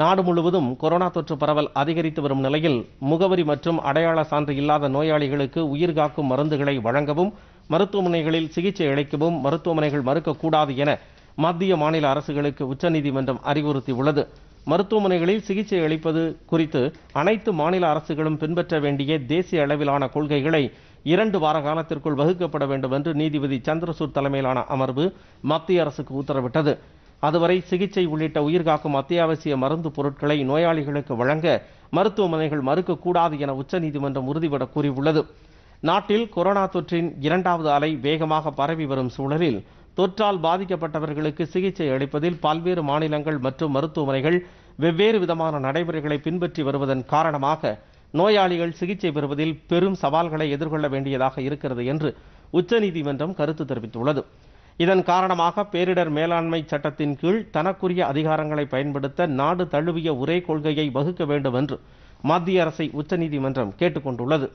நாடு முழுவதும் கொரோனா தொற்று பரவல் அதிகரித்து வரும் நிலையில் முகவரி மற்றும் அடையாள சான்று இல்லாத நோயாளிகளுக்கு உயிர்காக்கும் மருந்துகளை வழங்கவும் மருத்துவமனைகளில் சிகிச்சை அளிக்கவும் மருத்துவமனைகள் மறுக்கக்கூடாது என மத்திய மாநில அரசுகளுக்கு உச்சநீதிமன்றம் அறிவுறுத்தியுள்ளது மருத்துவமனைகளில் சிகிச்சை அளிப்பது குறித்து அனைத்து மாநில அரசுகளும் பின்பற்ற வேண்டிய தேசிய அளவிலான கொள்கைகளை இரண்டு வார காலத்திற்குள் வகுக்கப்பட வேண்டும் என்று நீதிபதி சந்திரசூட் தலைமையிலான அமர்வு மத்திய அரசுக்கு உத்தரவிட்டது அதுவரை சிகிச்சை உள்ளிட்ட உயிர்காக்கும் அத்தியாவசிய மருந்து பொருட்களை நோயாளிகளுக்கு வழங்க மருத்துவமனைகள் மறுக்கக்கூடாது என உச்சநீதிமன்றம் உறுதிபட கூறியுள்ளது நாட்டில் கொரோனா தொற்றின் இரண்டாவது அலை வேகமாக பரவி வரும் சூழலில் தொற்றால் பாதிக்கப்பட்டவர்களுக்கு சிகிச்சை அளிப்பதில் பல்வேறு மாநிலங்கள் மற்றும் மருத்துவமனைகள் வெவ்வேறு விதமான நடைமுறைகளை பின்பற்றி வருவதன் காரணமாக நோயாளிகள் சிகிச்சை பெறுவதில் பெரும் சவால்களை எதிர்கொள்ள வேண்டியதாக இருக்கிறது என்று உச்சநீதிமன்றம் கருத்து தெரிவித்துள்ளது இதன் காரணமாக பேரிடர் மேலாண்மை சட்டத்தின் கீழ் தனக்குரிய அதிகாரங்களை பயன்படுத்த நாடு தழுவிய ஒரே கொள்கையை வகுக்க வேண்டும் என்று மத்திய அரசை உச்சநீதிமன்றம் கேட்டுக்கொண்டுள்ளது